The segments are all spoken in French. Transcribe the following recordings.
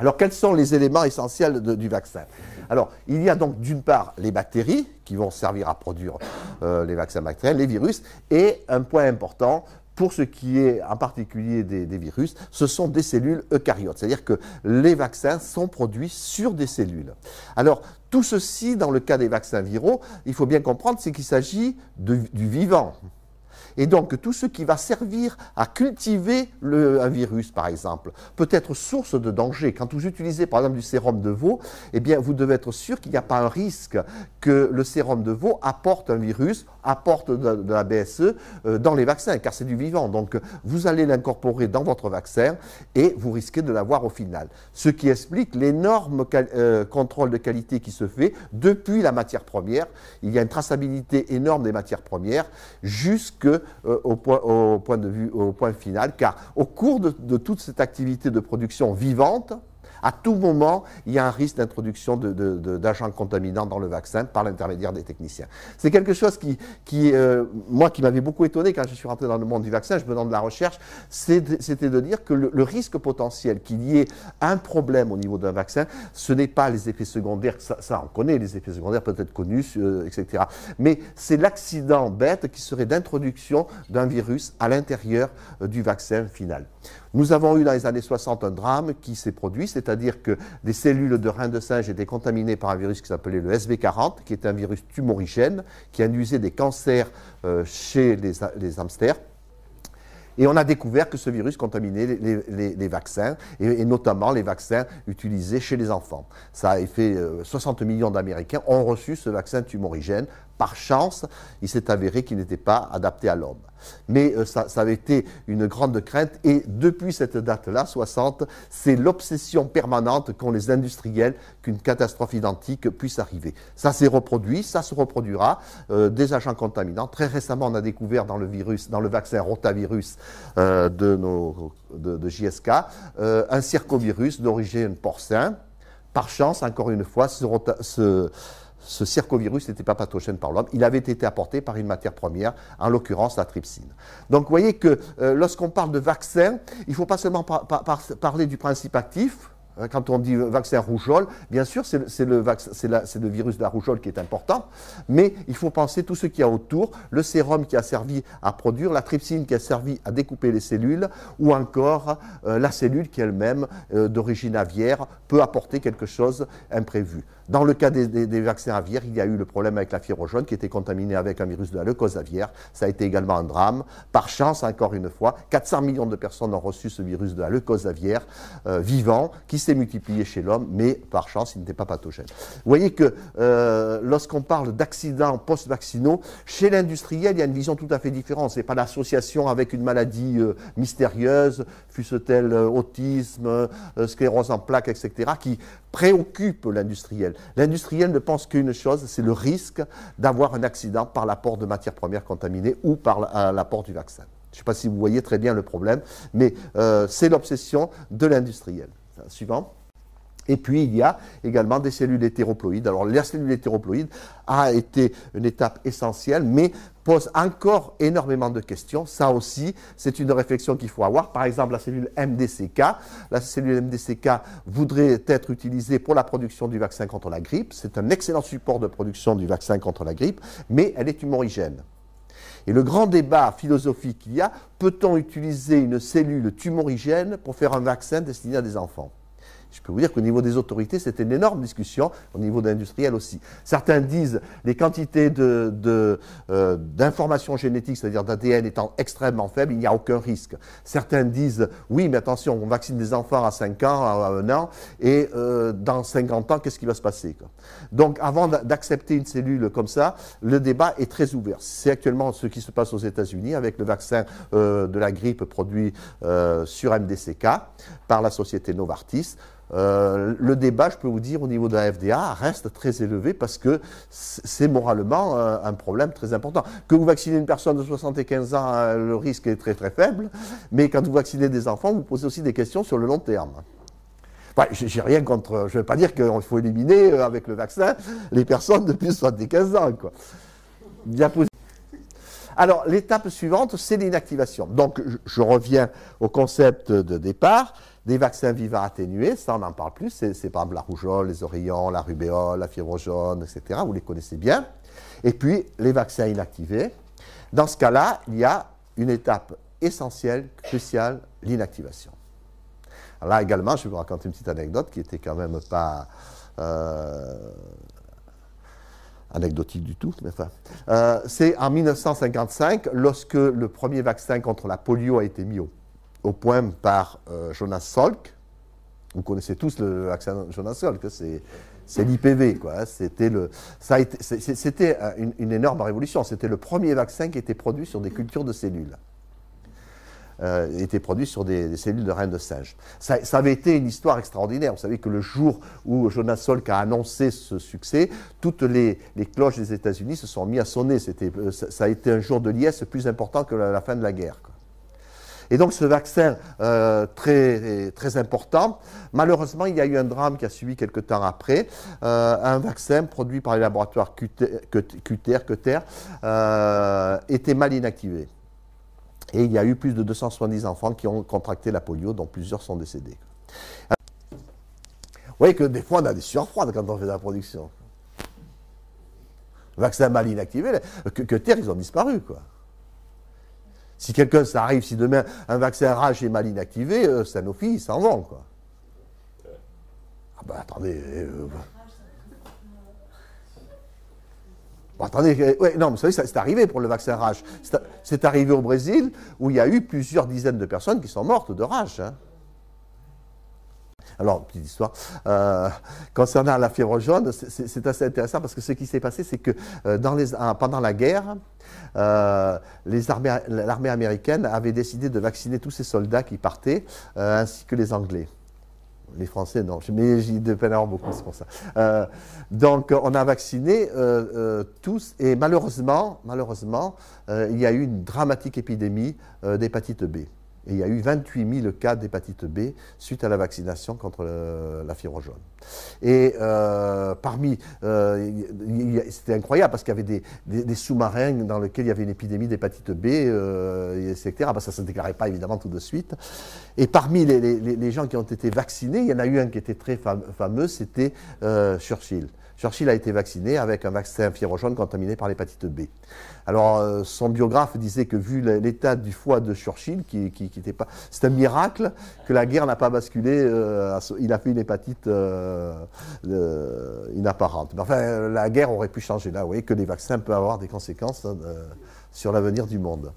Alors, quels sont les éléments essentiels du vaccin Alors, il y a donc d'une part les bactéries qui vont servir à produire euh, les vaccins bactériens, les virus, et un point important, pour ce qui est en particulier des, des virus, ce sont des cellules eucaryotes, c'est-à-dire que les vaccins sont produits sur des cellules. Alors, tout ceci, dans le cas des vaccins viraux, il faut bien comprendre, c'est qu'il s'agit du vivant. Et donc tout ce qui va servir à cultiver un virus, par exemple, peut être source de danger. Quand vous utilisez par exemple du sérum de veau, eh bien vous devez être sûr qu'il n'y a pas un risque que le sérum de veau apporte un virus, apporte de, la BSE euh, dans les vaccins, car c'est du vivant. Donc vous allez l'incorporer dans votre vaccin et vous risquez de l'avoir au final. Ce qui explique l'énorme euh, contrôle de qualité qui se fait depuis la matière première. Il y a une traçabilité énorme des matières premières jusque euh, au, point, final, car au cours de toute cette activité de production vivante, à tout moment, il y a un risque d'introduction d'agents contaminants dans le vaccin par l'intermédiaire des techniciens. C'est quelque chose qui, qui euh, moi, qui m'avait beaucoup étonné quand je suis rentré dans le monde du vaccin, je me demande de la recherche, c'était de dire que le, risque potentiel qu'il y ait un problème au niveau d'un vaccin, ce n'est pas les effets secondaires, ça, on connaît les effets secondaires peut-être connus, euh, etc. Mais c'est l'accident bête qui serait d'introduction d'un virus à l'intérieur euh, du vaccin final. Nous avons eu dans les années 60 un drame qui s'est produit, c'est c'est-à-dire que des cellules de rein de singe étaient contaminées par un virus qui s'appelait le SV40, qui est un virus tumorigène, qui induisait des cancers euh, chez les, hamsters. Et on a découvert que ce virus contaminait les, vaccins, et, notamment les vaccins utilisés chez les enfants. Ça a fait 60 euh, millions d'Américains ont reçu ce vaccin tumorigène par chance, il s'est avéré qu'il n'était pas adapté à l'homme. Mais euh, ça, avait été une grande crainte et depuis cette date-là, 60, c'est l'obsession permanente qu'ont les industriels qu'une catastrophe identique puisse arriver. Ça s'est reproduit, ça se reproduira, euh, des agents contaminants. Très récemment, on a découvert dans le, virus, dans le vaccin rotavirus euh, de, nos, de, JSK un circovirus d'origine porcine. Par chance, encore une fois, ce, ce ce circovirus n'était pas pathogène par l'homme, il avait été apporté par une matière première, en l'occurrence la trypsine. Donc vous voyez que euh, lorsqu'on parle de vaccin, il ne faut pas seulement parler du principe actif, hein, quand on dit euh, vaccin rougeole, bien sûr, c'est le, virus de la rougeole qui est important, mais il faut penser tout ce qu'il y a autour, le sérum qui a servi à produire, la trypsine qui a servi à découper les cellules, ou encore euh, la cellule qui elle-même, d'origine aviaire, peut apporter quelque chose imprévu. Dans le cas des, vaccins aviaires, il y a eu le problème avec la fièvre jaune qui était contaminée avec un virus de la leucose aviaire. Ça a été également un drame. Par chance, encore une fois, 400 millions de personnes ont reçu ce virus de la leucose aviaire euh, vivant qui s'est multiplié chez l'homme, mais par chance, il n'était pas pathogène. Vous voyez que euh, lorsqu'on parle d'accidents post-vaccinaux, chez l'industriel, il y a une vision tout à fait différente. Ce n'est pas l'association avec une maladie euh, mystérieuse, fût ce tel autisme, sclérose en plaques, etc., qui préoccupe l'industriel. L'industriel ne pense qu'une chose, c'est le risque d'avoir un accident par l'apport de matières premières contaminées ou par euh, l'apport du vaccin. Je ne sais pas si vous voyez très bien le problème, mais euh, c'est l'obsession de l'industriel. Suivant. Et puis il y a également des cellules hétéroploïdes. Alors la cellule hétéroploïde a été une étape essentielle, mais pose encore énormément de questions. Ça aussi, c'est une réflexion qu'il faut avoir. Par exemple, la cellule MDCK. La cellule MDCK voudrait être utilisée pour la production du vaccin contre la grippe. C'est un excellent support de production du vaccin contre la grippe, mais elle est tumorigène. Et le grand débat philosophique qu'il y a, peut-on utiliser une cellule tumorigène pour faire un vaccin destiné à des enfants je peux vous dire qu'au niveau des autorités, c'était une énorme discussion, au niveau d'industriels aussi. Certains disent les quantités euh, d'informations génétiques, c'est-à-dire d'ADN, étant extrêmement faibles, il n'y a aucun risque. Certains disent oui, mais attention, on vaccine des enfants à 5 ans, à 1 an, et euh, dans 50 ans, qu'est-ce qui va se passer Donc avant d'accepter une cellule comme ça, le débat est très ouvert. C'est actuellement ce qui se passe aux États-Unis avec le vaccin euh, de la grippe produit sur MDCK par la société Novartis. Euh, le débat, je peux vous dire, au niveau de la FDA reste très élevé parce que c'est moralement euh, un, problème très important. Que vous vaccinez une personne de 75 ans, euh, le risque est très très faible, mais quand vous vaccinez des enfants, vous posez aussi des questions sur le long terme. j'ai rien contre, je ne veux pas dire qu'il faut éliminer avec le vaccin les personnes de plus de 75 ans. Quoi. Alors, l'étape suivante, c'est l'inactivation. Donc, je, je reviens au concept de départ des vaccins vivants atténués, ça on n'en parle plus, c'est par exemple la rougeole, les oreillons, la rubéole, la fièvre jaune, etc. Vous les connaissez bien. Et puis les vaccins inactivés. Dans ce cas-là, il y a une étape essentielle, cruciale, l'inactivation. Là également, je vais vous raconter une petite anecdote qui était quand même pas euh, anecdotique du tout, enfin. Euh, c'est en 1955, lorsque le premier vaccin contre la polio a été mis au au point par euh, Jonas Salk. Vous connaissez tous le l'accent Jonas Salk, hein, c'est l'IPV, quoi. Hein. C'était le, ça c'était une, énorme révolution. C'était le premier vaccin qui était produit sur des cultures de cellules. Euh, était produit sur des, cellules de reine de singe. Ça, avait été une histoire extraordinaire. Vous savez que le jour où Jonas Salk a annoncé ce succès, toutes les, cloches des États-Unis se sont mises à sonner. C'était, euh, ça, a été un jour de liesse plus important que la, fin de la guerre. Et donc ce vaccin euh, très, très important, malheureusement il y a eu un drame qui a suivi quelques temps après, euh, un vaccin produit par les laboratoires QTR, euh, était mal inactivé. Et il y a eu plus de 270 enfants qui ont contracté la polio, dont plusieurs sont décédés. Vous voyez que des fois on a des sueurs froides quand on fait la production vaccin mal inactivé, que, Terre, ils ont disparu, quoi. Si quelqu'un, ça arrive, si demain un vaccin rage est mal inactivé, ça euh, Sanofi, il s'en vend, quoi. Ah ben attendez. Euh, euh, non, mais vous savez, c'est arrivé pour le vaccin rage. C'est arrivé au Brésil où il y a eu plusieurs dizaines de personnes qui sont mortes de rage. Hein. Alors, petite histoire. Euh, concernant la fièvre jaune, c'est assez intéressant parce que ce qui s'est passé, c'est que euh, pendant la guerre, euh, l'armée américaine avait décidé de vacciner tous ses soldats qui partaient, ainsi que les Anglais. Les Français, non, mais j'y peine beaucoup, c'est pour ça. donc, on a vacciné tous, et malheureusement, malheureusement il y a eu une dramatique épidémie d'hépatite B. Et il y a eu 28 000 cas d'hépatite B suite à la vaccination contre la fièvre jaune. Et euh, parmi, euh, c'était incroyable parce qu'il y avait des, sous-marins dans lesquels il y avait une épidémie d'hépatite B, euh, etc. Bah, ça ne se déclarait pas évidemment tout de suite. Et parmi les, gens qui ont été vaccinés, il y en a eu un qui était très fameux, c'était Churchill. Churchill a été vacciné avec un vaccin fièvre jaune contaminé par l'hépatite B. Alors, euh, son biographe disait que vu l'état du foie de Churchill, qui, était pas, c'est un miracle que la guerre n'a pas basculé. Euh, il a fait une hépatite euh, inapparente. Mais enfin, la guerre aurait pu changer là. Vous voyez que les vaccins peuvent avoir des conséquences hein, sur l'avenir du monde.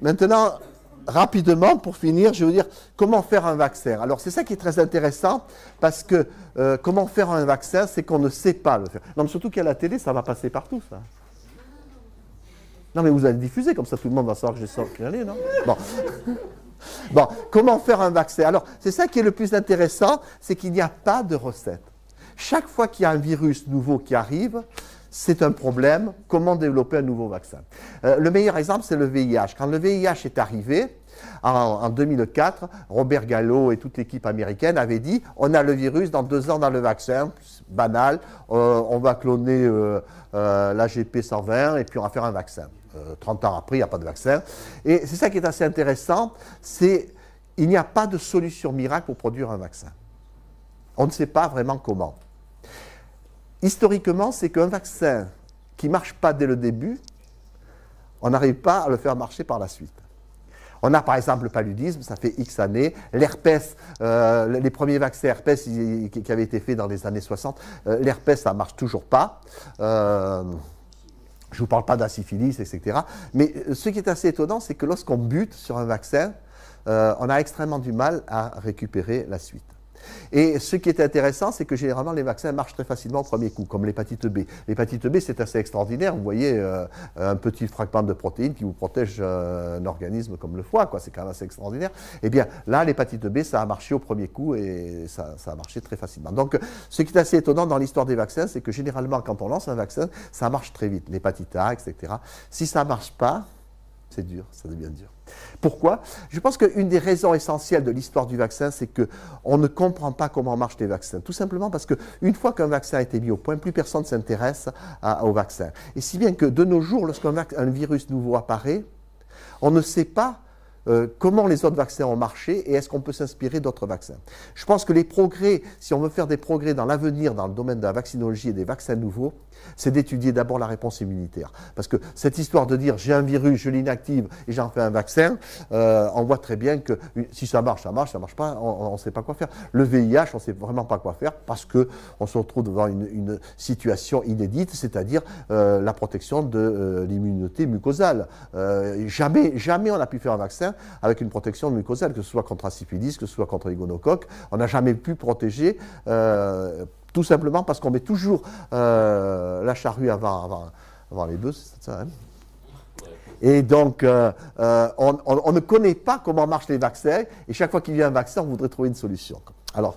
Maintenant, rapidement, pour finir, je veux dire comment faire un vaccin. Alors c'est ça qui est très intéressant parce que euh, comment faire un vaccin, c'est qu'on ne sait pas le faire. Non, mais surtout qu'à la télé, ça va passer partout, ça. Non, mais vous allez diffuser comme ça, tout le monde va savoir que j'ai sorti non Bon. Bon, comment faire un vaccin Alors, c'est ça qui est le plus intéressant, c'est qu'il n'y a pas de recette. Chaque fois qu'il y a un virus nouveau qui arrive, c'est un problème. Comment développer un nouveau vaccin euh, Le meilleur exemple, c'est le VIH. Quand le VIH est arrivé, en, 2004, Robert Gallo et toute l'équipe américaine avaient dit on a le virus dans deux ans dans le vaccin, banal, euh, on va cloner euh, l'AGP 120 et puis on va faire un vaccin. 30 ans après, il n'y a pas de vaccin. Et c'est ça qui est assez intéressant, c'est il n'y a pas de solution miracle pour produire un vaccin. On ne sait pas vraiment comment historiquement, c'est qu'un vaccin qui ne marche pas dès le début, on n'arrive pas à le faire marcher par la suite. On a par exemple le paludisme, ça fait X années. L'herpès, euh, les premiers vaccins herpès qui avaient été faits dans les années 60, euh, l'herpès, ça ne marche toujours pas. Euh, je ne vous parle pas de etc. Mais ce qui est assez étonnant, c'est que lorsqu'on bute sur un vaccin, on a extrêmement du mal à récupérer la suite. Et ce qui est intéressant, c'est que généralement, les vaccins marchent très facilement au premier coup, comme l'hépatite B. L'hépatite B, c'est assez extraordinaire. Vous voyez euh, un petit fragment de protéine qui vous protège euh, un organisme comme le foie, C'est quand même assez extraordinaire. Eh bien, là, l'hépatite B, ça a marché au premier coup et ça, a marché très facilement. Donc, ce qui est assez étonnant dans l'histoire des vaccins, c'est que généralement, quand on lance un vaccin, ça marche très vite. L'hépatite A, etc. Si ça ne marche pas, c'est dur, ça devient dur. Pourquoi Je pense qu'une des raisons essentielles de l'histoire du vaccin, c'est qu'on ne comprend pas comment marchent les vaccins. Tout simplement parce qu'une fois qu'un vaccin a été mis au point, plus personne ne s'intéresse au vaccin. Et si bien que de nos jours, lorsqu'un virus nouveau apparaît, on ne sait pas euh, comment les autres vaccins ont marché et est-ce qu'on peut s'inspirer d'autres vaccins. Je pense que les progrès, si on veut faire des progrès dans l'avenir dans le domaine de la vaccinologie et des vaccins nouveaux, c'est d'étudier d'abord la réponse immunitaire. Parce que cette histoire de dire j'ai un virus, je l'inactive et j'en fais un vaccin, euh, on voit très bien que si ça marche, ça marche, ça marche pas, on ne sait pas quoi faire. Le VIH, on ne sait vraiment pas quoi faire parce que on se retrouve devant une, situation inédite, c'est-à-dire euh, la protection de euh, l'immunité mucosale. jamais, jamais on n'a pu faire un vaccin avec une protection mucosale, que ce soit contre la syphilis, que ce soit contre les On n'a jamais pu protéger tout simplement parce qu'on met toujours euh, la charrue avant, avant, avant les bœufs, c'est ça hein. et donc, euh, euh, on, on, ne connaît pas comment marchent les vaccins, et chaque fois qu'il y a un vaccin, on voudrait trouver une solution. Alors,